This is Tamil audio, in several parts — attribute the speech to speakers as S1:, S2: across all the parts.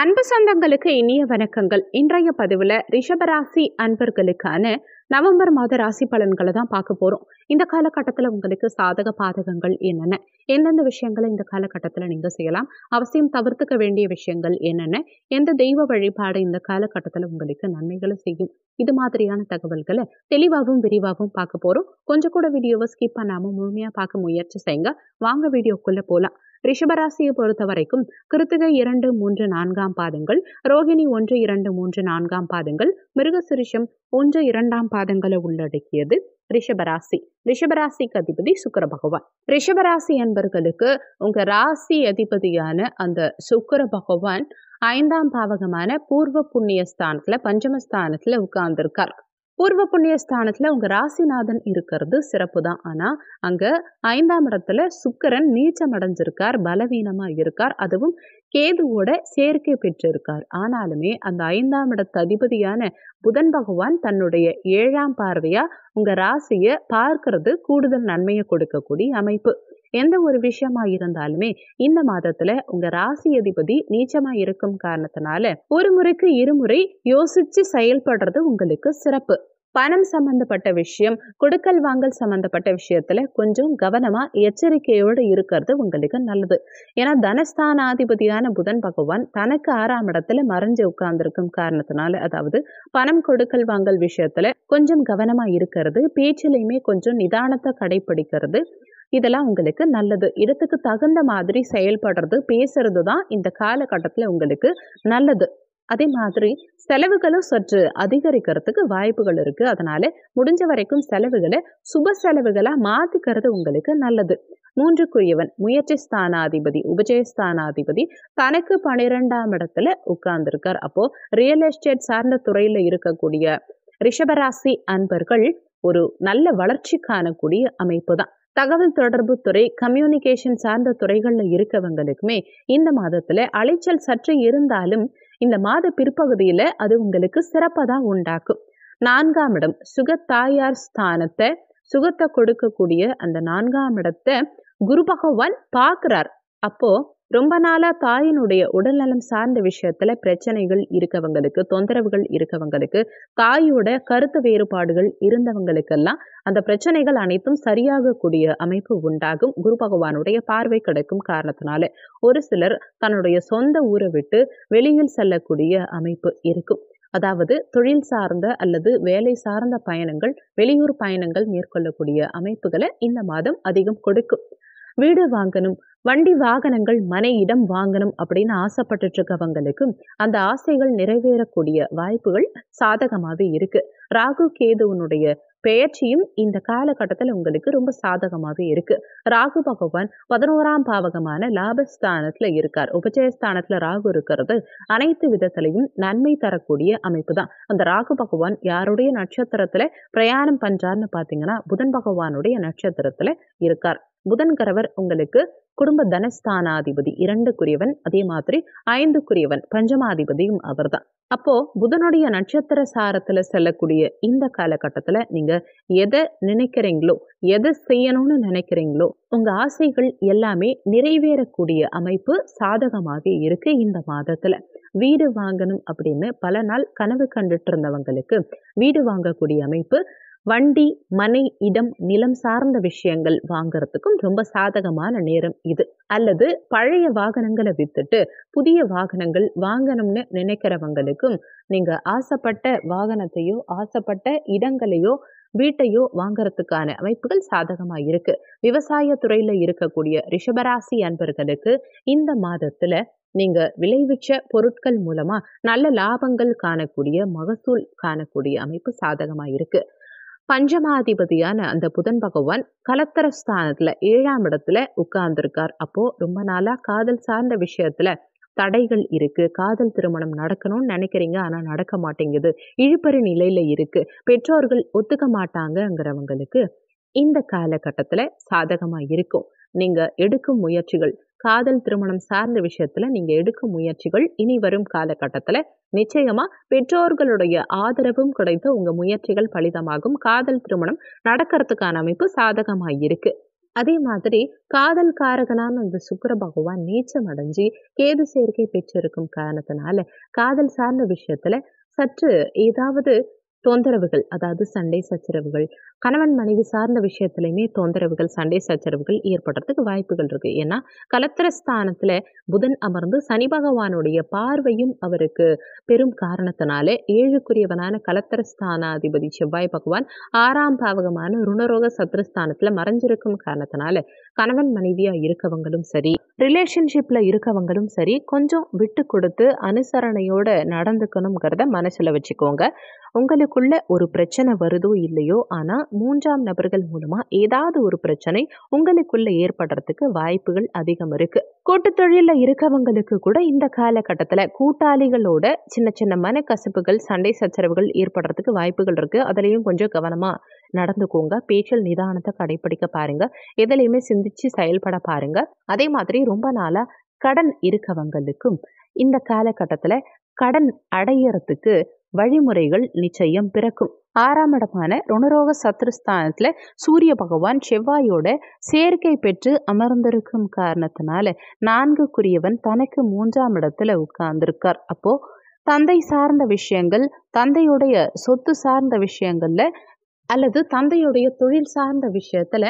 S1: அன்பு சொந்தங்களுக்கு இனிய வணக்கங்கள் இன்றைய பதிவில் ரிஷபராசி அன்பர்களுக்கான நவம்பர் மாத ராசி பலன்களை தான் பார்க்க போகிறோம் இந்த காலகட்டத்தில் உங்களுக்கு சாதக பாதகங்கள் என்னென்ன எந்தெந்த விஷயங்களை இந்த காலகட்டத்தில் நீங்கள் செய்யலாம் அவசியம் தவிர்த்துக்க வேண்டிய விஷயங்கள் என்னென்ன எந்த தெய்வ வழிபாடு இந்த காலகட்டத்தில் உங்களுக்கு நன்மைகளை செய்யும் இது மாதிரியான தகவல்களை தெளிவாகவும் விரிவாகவும் பார்க்க போகிறோம் கொஞ்சம் கூட வீடியோவை ஸ்கிப் பண்ணாமல் முழுமையாக பார்க்க முயற்சி செய்யுங்க வாங்க வீடியோக்குள்ளே போகலாம் ரிஷபராசியை பொறுத்த வரைக்கும் கிருத்திகை இரண்டு மூன்று நான்காம் பாதங்கள் ரோகிணி ஒன்று இரண்டு மூன்று நான்காம் பாதங்கள் மிருகசிரிஷம் ஒன்று இரண்டாம் பாதங்கள் பாதங்களை உள்ளடக்கியது ரிஷபராசி ரிஷபராசிக்கு அதிபதி சுக்கர பகவான் ரிஷபராசி என்பர்களுக்கு உங்க ராசி அதிபதியான அந்த சுக்கர பகவான் ஐந்தாம் பாவகமான பூர்வ புண்ணிய ஸ்தானத்துல பஞ்சமஸ்தானத்துல உட்கார்ந்திருக்கார் பூர்வ புண்ணிய ஸ்தானத்தில் அவங்க ராசிநாதன் இருக்கிறது சிறப்பு தான் ஆனால் அங்கே ஐந்தாம் இடத்துல சுக்கரன் நீச்சம் அடைஞ்சிருக்கார் பலவீனமாக இருக்கார் அதுவும் கேதுவோட சேர்க்கை பெற்றிருக்கார் ஆனாலுமே அந்த ஐந்தாம் இடத்து அதிபதியான புதன் பகவான் தன்னுடைய ஏழாம் பார்வையாக உங்கள் ராசியை பார்க்கறது கூடுதல் நன்மையை கொடுக்கக்கூடிய அமைப்பு எந்த ஒரு விஷயமா இருந்தாலுமே இந்த மாதத்துல உங்க ராசி அதிபதி நீச்சமா இருக்கும் காரணத்தினால ஒரு முறைக்கு இருமுறை யோசிச்சு செயல்படுறது உங்களுக்கு சிறப்பு பணம் சம்பந்தப்பட்ட விஷயம் கொடுக்கல் வாங்கல் சம்பந்தப்பட்ட விஷயத்துல கொஞ்சம் கவனமா எச்சரிக்கையோடு இருக்கிறது உங்களுக்கு நல்லது ஏன்னா தனஸ்தானாதிபதியான புதன் பகவான் தனக்கு ஆறாம் இடத்துல மறைஞ்சு உட்கார்ந்துருக்கும் காரணத்தினால அதாவது பணம் கொடுக்கல் வாங்கல் விஷயத்துல கொஞ்சம் கவனமா இருக்கிறது பேச்சிலையுமே கொஞ்சம் நிதானத்தை கடைபிடிக்கிறது இதெல்லாம் உங்களுக்கு நல்லது இடத்துக்கு தகுந்த மாதிரி செயல்படுறது பேசுறது தான் இந்த காலகட்டத்தில் உங்களுக்கு நல்லது அதே மாதிரி செலவுகளும் சற்று அதிகரிக்கிறதுக்கு வாய்ப்புகள் இருக்கு அதனால முடிஞ்ச வரைக்கும் செலவுகளை சுப செலவுகளா மாத்திக்கிறது உங்களுக்கு நல்லது மூன்றுக்குரியவன் முயற்சி ஸ்தானாதிபதி உபஜயஸ்தானாதிபதி தனக்கு பனிரெண்டாம் இடத்துல உட்கார்ந்துருக்கார் அப்போ ரியல் எஸ்டேட் சார்ந்த துறையில இருக்கக்கூடிய ரிஷபராசி அன்பர்கள் ஒரு நல்ல வளர்ச்சி காணக்கூடிய அமைப்பு தான் தகவல் தொடர்பு துறை கம்யூனிகேஷன் சார்ந்த துறைகளில் இருக்கவங்களுக்குமே இந்த மாதத்தில் அலைச்சல் சற்று இருந்தாலும் இந்த மாத பிற்பகுதியில் அது உங்களுக்கு சிறப்பாக தான் உண்டாக்கும் நான்காம் இடம் சுகத்தாயார் ஸ்தானத்தை சுகத்தை கொடுக்கக்கூடிய அந்த நான்காம் இடத்தை குரு பகவான் பார்க்குறார் அப்போது ரொம்ப நாளாக தாயினுடைய உடல்நலம் சார்ந்த விஷயத்தில் பிரச்சனைகள் இருக்கவங்களுக்கு தொந்தரவுகள் இருக்கவங்களுக்கு தாயோட கருத்து வேறுபாடுகள் இருந்தவங்களுக்கெல்லாம் அந்த பிரச்சனைகள் அனைத்தும் சரியாகக்கூடிய அமைப்பு உண்டாகும் குரு பகவானுடைய பார்வை கிடைக்கும் காரணத்தினால ஒரு சிலர் தன்னுடைய சொந்த ஊரை விட்டு வெளியில் செல்லக்கூடிய அமைப்பு இருக்கும் அதாவது தொழில் சார்ந்த அல்லது வேலை சார்ந்த பயணங்கள் வெளியூர் பயணங்கள் மேற்கொள்ளக்கூடிய அமைப்புகளை இந்த மாதம் அதிகம் கொடுக்கும் வீடு வாங்கணும் வண்டி வாகனங்கள் மனை இடம் வாங்கணும் அப்படின்னு ஆசைப்பட்டு இருக்கவங்களுக்கு அந்த ஆசைகள் நிறைவேறக்கூடிய வாய்ப்புகள் சாதகமாகவே இருக்கு ராகு கேதுவனுடைய பெயர்ச்சியும் இந்த காலகட்டத்தில் உங்களுக்கு ரொம்ப சாதகமாகவே இருக்கு ராகு பகவான் பதினோராம் பாவகமான லாபஸ்தானத்துல இருக்கார் உபஜயஸ்தானத்துல ராகு இருக்கிறது அனைத்து விதத்திலையும் நன்மை தரக்கூடிய அமைப்பு தான் அந்த ராகு பகவான் யாருடைய நட்சத்திரத்துல பிரயாணம் பண்றாருன்னு பார்த்தீங்கன்னா புதன் பகவானுடைய நட்சத்திரத்துல இருக்கார் புதன்கரவர் உங்களுக்கு குடும்ப தனஸ்தானாதிபதி இரண்டுக்குரியவன் அதே மாதிரி ஐந்துக்குரியவன் பஞ்சமாதிபதியும் அவர்தான் அப்போ புதனுடைய நட்சத்திர சாரத்துல செல்லக்கூடிய இந்த காலகட்டத்துல நீங்க எதை நினைக்கிறீங்களோ எதை செய்யணும்னு நினைக்கிறீங்களோ உங்க ஆசைகள் எல்லாமே நிறைவேறக்கூடிய அமைப்பு சாதகமாக இருக்கு இந்த மாதத்துல வீடு வாங்கணும் அப்படின்னு பல நாள் கனவு கண்டுட்டு இருந்தவங்களுக்கு வீடு வாங்கக்கூடிய அமைப்பு வண்டி மனை இடம் நிலம் சார்ந்த விஷயங்கள் வாங்குறதுக்கும் ரொம்ப சாதகமான நேரம் இது அல்லது பழைய வாகனங்களை வித்துட்டு புதிய வாகனங்கள் வாங்கணும்னு நினைக்கிறவங்களுக்கும் நீங்க ஆசைப்பட்ட வாகனத்தையோ ஆசைப்பட்ட இடங்களையோ வீட்டையோ வாங்கறதுக்கான அமைப்புகள் சாதகமா இருக்கு விவசாய துறையில இருக்கக்கூடிய ரிஷபராசி அன்பர்களுக்கு இந்த மாதத்துல நீங்க விளைவிச்ச பொருட்கள் மூலமா நல்ல லாபங்கள் காணக்கூடிய மகசூல் காணக்கூடிய அமைப்பு சாதகமா இருக்கு பஞ்சமாதிபதியான அந்த புதன் பகவான் கலத்தர ஸ்தானத்துல ஏழாம் இடத்துல உட்கார்ந்துருக்கார் அப்போ ரொம்ப நாளா காதல் சார்ந்த விஷயத்துல தடைகள் இருக்கு காதல் திருமணம் நடக்கணும்னு நினைக்கிறீங்க ஆனா நடக்க மாட்டேங்குது இழுப்பறி நிலையில இருக்கு பெற்றோர்கள் ஒத்துக்க மாட்டாங்கங்கிறவங்களுக்கு இந்த காலகட்டத்துல சாதகமா இருக்கும் நீங்க எடுக்கும் முயற்சிகள் காதல் திருமணம் சார்ந்த விஷயத்துல நீங்க எடுக்கும் முயற்சிகள் இனி வரும் காலகட்டத்துல நிச்சயமா பெற்றோர்களுடைய ஆதரவும் கிடைத்து உங்க முயற்சிகள் பலிதமாகும் காதல் திருமணம் நடக்கிறதுக்கான அமைப்பு சாதகமாயிருக்கு அதே மாதிரி காதல் காரகனான அந்த சுக்கர பகவான் நீச்சம் அடைஞ்சு கேது சேர்க்கை பெற்றிருக்கும் காரணத்தினால காதல் சார்ந்த விஷயத்துல சற்று ஏதாவது தொந்தரவுகள் அதாவது சண்டை சச்சரவுகள் கணவன் மனைவி சார்ந்த விஷயத்துலையுமே தொந்தரவுகள் சண்டை சச்சரவுகள் ஏற்படுறதுக்கு வாய்ப்புகள் இருக்கு ஏன்னா கலத்திரஸ்தானத்துல புதன் அமர்ந்து சனி பகவானுடைய பார்வையும் அவருக்கு பெரும் காரணத்தினால ஏழுக்குரியவனான கலத்திரஸ்தானாதிபதி செவ்வாய் பகவான் ஆறாம் பாவகமான ருணரோக சத்ரஸ்தானத்தில் மறைஞ்சிருக்கும் காரணத்தினால கணவன் மனைவியா இருக்கவங்களும் சரி ரிலேஷன்ஷிப்ல இருக்கவங்களும் சரி கொஞ்சம் விட்டு கொடுத்து அனுசரணையோட நடந்துக்கணுங்கிறத மனசுல வச்சுக்கோங்க உங்களுக்குள்ள ஒரு பிரச்சனை வருதோ இல்லையோ ஆனால் மூன்றாம் நபர்கள் மூலமாக ஏதாவது ஒரு பிரச்சனை உங்களுக்குள்ள ஏற்படுறதுக்கு வாய்ப்புகள் அதிகம் இருக்குது தொழிலில் இருக்கவங்களுக்கு கூட இந்த காலகட்டத்தில் கூட்டாளிகளோட சின்ன சின்ன மனக்கசப்புகள் சண்டை சச்சரவுகள் ஏற்படுறதுக்கு வாய்ப்புகள் இருக்குது அதுலேயும் கொஞ்சம் கவனமாக நடந்துக்கோங்க பேச்சல் நிதானத்தை கடைபிடிக்க பாருங்க எதுலையுமே சிந்திச்சு செயல்பட பாருங்க அதே மாதிரி ரொம்ப நாளாக கடன் இருக்கவங்களுக்கும் இந்த காலகட்டத்தில் கடன் அடையிறதுக்கு வழிமுறைகள் நிச்சயம் பிறக்கும் ஆறாம் இடமான ருணரோக சத்ருஸ்தானத்தில் சூரிய பகவான் செவ்வாயோட சேர்க்கை பெற்று அமர்ந்திருக்கும் காரணத்தினால நான்குக்குரியவன் தனக்கு மூன்றாம் இடத்துல உட்கார்ந்திருக்கார் அப்போ தந்தை சார்ந்த விஷயங்கள் தந்தையுடைய சொத்து சார்ந்த விஷயங்கள்ல அல்லது தந்தையுடைய தொழில் சார்ந்த விஷயத்துல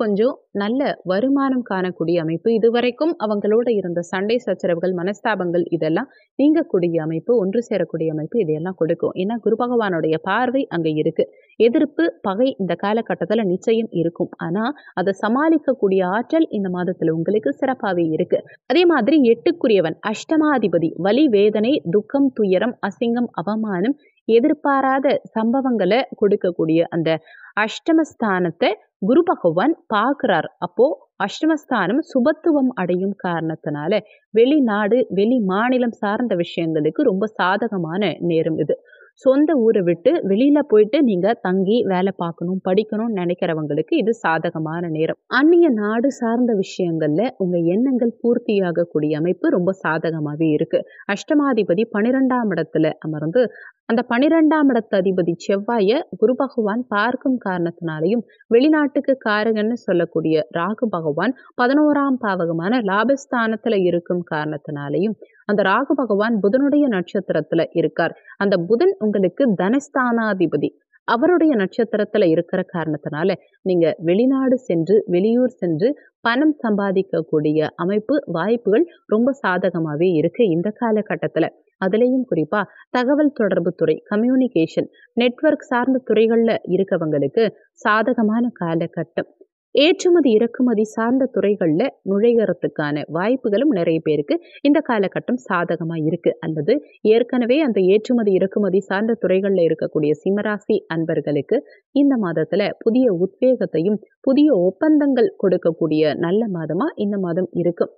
S1: கொஞ்சம் நல்ல வருமானம் காணக்கூடிய அமைப்பு இதுவரைக்கும் அவங்களோட இருந்த சண்டை சச்சரவுகள் மனஸ்தாபங்கள் இதெல்லாம் நீங்கக்கூடிய அமைப்பு ஒன்று சேரக்கூடிய அமைப்பு இதையெல்லாம் கொடுக்கும் ஏன்னா குரு பகவானுடைய பார்வை அங்கே இருக்கு எதிர்ப்பு பகை இந்த காலகட்டத்தில் நிச்சயம் இருக்கும் ஆனால் அதை சமாளிக்கக்கூடிய ஆற்றல் இந்த மாதத்தில் உங்களுக்கு சிறப்பாகவே இருக்கு அதே மாதிரி எட்டுக்குரியவன் அஷ்டமாதிபதி வலி வேதனை துக்கம் துயரம் அசிங்கம் அவமானம் எதிர்பாராத சம்பவங்களை கொடுக்கக்கூடிய அந்த அஷ்டமஸ்தானத்தை குரு பகவான் பார்க்குறார் அப்போ அஷ்டமஸ்தானம் சுபத்துவம் அடையும் காரணத்தினால வெளிநாடு வெளி மாநிலம் சார்ந்த விஷயங்களுக்கு ரொம்ப சாதகமான நேரம் இது சொந்த ஊரை விட்டு வெளியில் போயிட்டு நீங்கள் தங்கி வேலை பார்க்கணும் படிக்கணும்னு நினைக்கிறவங்களுக்கு இது சாதகமான நேரம் அந்நிய நாடு சார்ந்த விஷயங்களில் உங்கள் எண்ணங்கள் பூர்த்தியாகக்கூடிய அமைப்பு ரொம்ப சாதகமாகவே இருக்குது அஷ்டமாதிபதி பனிரெண்டாம் இடத்துல அமர்ந்து அந்த பனிரெண்டாம் இடத்து அதிபதி செவ்வாய குரு பகவான் பார்க்கும் காரணத்தினாலையும் வெளிநாட்டுக்கு காரகன்னு சொல்லக்கூடிய ராகு பகவான் பதினோராம் பாவகமான லாபஸ்தானத்துல இருக்கும் காரணத்தினாலையும் அந்த ராகு பகவான் புதனுடைய நட்சத்திரத்துல இருக்கார் அந்த புதன் உங்களுக்கு தனஸ்தானாதிபதி அவருடைய நட்சத்திரத்துல இருக்கிற காரணத்தினால நீங்க வெளிநாடு சென்று வெளியூர் சென்று பணம் சம்பாதிக்கக்கூடிய அமைப்பு வாய்ப்புகள் ரொம்ப சாதகமாவே இருக்கு இந்த காலகட்டத்துல அதுலேயும் குறிப்பா தகவல் தொடர்பு துறை கம்யூனிகேஷன் நெட்ஒர்க் சார்ந்த துறைகள்ல இருக்கவங்களுக்கு சாதகமான காலகட்டம் ஏற்றுமதி இறக்குமதி சார்ந்த துறைகளில் நுழைகிறதுக்கான வாய்ப்புகளும் நிறைய பேருக்கு இந்த காலகட்டம் சாதகமாக இருக்குது அல்லது ஏற்கனவே அந்த ஏற்றுமதி இறக்குமதி சார்ந்த துறைகளில் இருக்கக்கூடிய சிம்மராசி அன்பர்களுக்கு இந்த மாதத்தில் புதிய உத்வேகத்தையும் புதிய ஒப்பந்தங்கள் கொடுக்கக்கூடிய நல்ல மாதமாக இந்த மாதம் இருக்கும்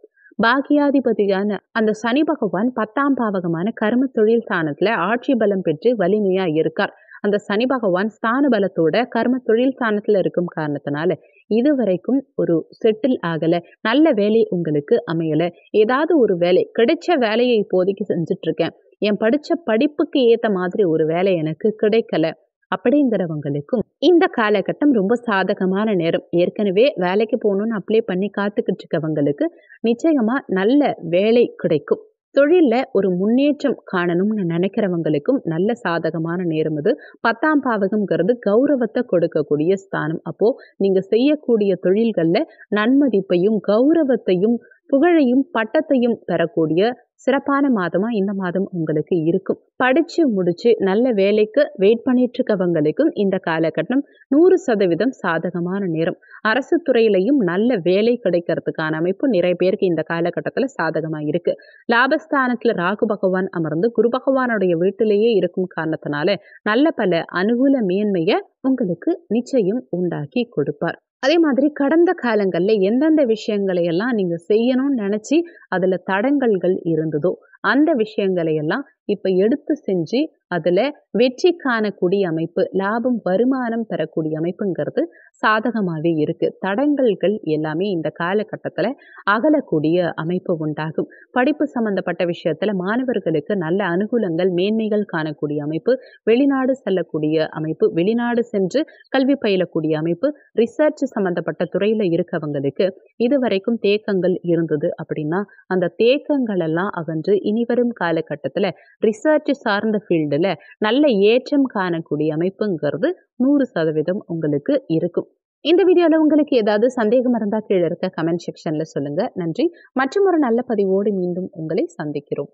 S1: பாக்கியாதிபதியான அந்த சனி பகவான் பத்தாம் பாவகமான கரும தொழில் ஸ்தானத்தில் ஆட்சி பலம் பெற்று வலிமையாக இருக்கார் அந்த சனி பகவான் ஸ்தான பலத்தோட கர்ம தொழில் ஸ்தானத்தில் இருக்கும் காரணத்தினால இது வரைக்கும் ஒரு செட்டில் ஆகலை நல்ல வேலை உங்களுக்கு அமையலை ஏதாவது ஒரு வேலை கிடைச்ச வேலையை இப்போதைக்கு செஞ்சிட்ருக்கேன் என் படித்த படிப்புக்கு ஏற்ற மாதிரி ஒரு வேலை எனக்கு கிடைக்கல அப்படிங்கிறவங்களுக்கும் இந்த காலகட்டம் ரொம்ப சாதகமான நேரம் ஏற்கனவே வேலைக்கு போகணுன்னு அப்ளை பண்ணி காத்துக்கிட்டு இருக்கவங்களுக்கு நிச்சயமாக நல்ல வேலை கிடைக்கும் தொழிலில் ஒரு முன்னேற்றம் காணணும்னு நினைக்கிறவங்களுக்கும் நல்ல சாதகமான நேரம் இது பத்தாம் பாவகம்ங்கிறது கௌரவத்தை கொடுக்கக்கூடிய ஸ்தானம் அப்போது நீங்கள் செய்யக்கூடிய தொழில்களில் நன்மதிப்பையும் கௌரவத்தையும் புகழையும் பட்டத்தையும் பெறக்கூடிய சிறப்பான மாதமா இந்த மாதம் உங்களுக்கு இருக்கும் படிச்சு முடிச்சு நல்ல வேலைக்கு வெயிட் பண்ணிட்டு இருக்கவங்களுக்கும் இந்த காலகட்டம் நூறு சதவீதம் சாதகமான நேரம் அரசு துறையிலையும் நல்ல வேலை கிடைக்கிறதுக்கான அமைப்பு நிறைய பேருக்கு இந்த காலகட்டத்துல சாதகமா இருக்கு லாபஸ்தானத்துல ராகு பகவான் அமர்ந்து குரு பகவானுடைய வீட்டிலேயே இருக்கும் காரணத்தினால நல்ல பல அனுகூல மேன்மையை உங்களுக்கு நிச்சயம் உண்டாக்கி கொடுப்பார் அதே மாதிரி கடந்த காலங்களில் எந்தெந்த விஷயங்களையெல்லாம் நீங்கள் செய்யணும்னு நினச்சி அதில் தடங்கல்கள் இருந்ததோ அந்த விஷயங்களையெல்லாம் இப்போ எடுத்து செஞ்சு அதில் வெற்றி காணக்கூடிய அமைப்பு லாபம் வருமானம் தரக்கூடிய அமைப்புங்கிறது சாதகமாகவே இருக்குது தடங்கல்கள் எல்லாமே இந்த காலகட்டத்தில் அகலக்கூடிய அமைப்பு உண்டாகும் படிப்பு சம்பந்தப்பட்ட விஷயத்தில் மாணவர்களுக்கு நல்ல அனுகூலங்கள் மேன்மைகள் காணக்கூடிய அமைப்பு வெளிநாடு செல்லக்கூடிய அமைப்பு வெளிநாடு சென்று கல்வி பயிலக்கூடிய அமைப்பு ரிசர்ச் சம்மந்தப்பட்ட துறையில் இருக்கவங்களுக்கு இதுவரைக்கும் தேக்கங்கள் இருந்தது அப்படின்னா அந்த தேக்கங்களெல்லாம் அகன்று இனிவரும் காலகட்டத்தில் ரிசர்ச் சார்ந்த ஃபீல்டில் நல்ல ஏற்றம் காணக்கூடிய அமைப்புங்கிறது நூறு சதவீதம் உங்களுக்கு இருக்கும் இந்த வீடியோவில் உங்களுக்கு ஏதாவது சந்தேகம் இருந்தால் கீழே இருக்க கமெண்ட் செக்ஷனில் சொல்லுங்கள் நன்றி மற்றும் ஒரு நல்ல பதிவோடு மீண்டும் உங்களை சந்திக்கிறோம்